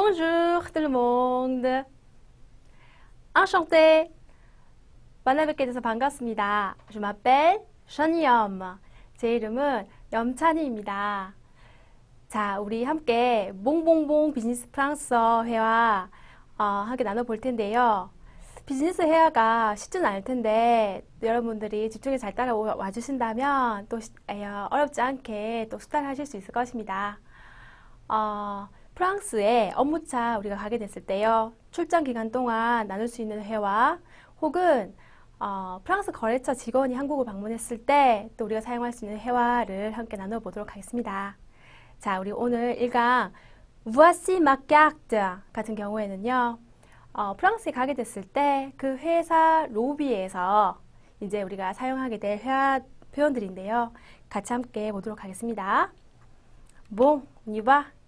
Bonjour tout le monde. Enchanté. 만나뵙게 돼서 반갑습니다. Je m'appelle Shanium. 제 이름은 염찬이입니다. 자, 우리 함께 몽봉봉 비즈니스 프랑스어 회화 어, 함께 나눠볼 텐데요. 비즈니스 회화가 쉽지는 않을 텐데 여러분들이 집중이잘 따라와 주신다면 또 어렵지 않게 또 숙달하실 수 있을 것입니다. 어, 프랑스에 업무차 우리가 가게 됐을 때요. 출장 기간 동안 나눌 수 있는 회화 혹은 어, 프랑스 거래처 직원이 한국을 방문했을 때 또 우리가 사용할 수 있는 회화를 함께 나눠보도록 하겠습니다. 자, 우리 오늘 일강 voici ma carte 같은 경우에는요. 어, 프랑스에 가게 됐을 때 그 회사 로비에서 이제 우리가 사용하게 될 회화 표현들인데요. 같이 함께 보도록 하겠습니다. Bon, on y va.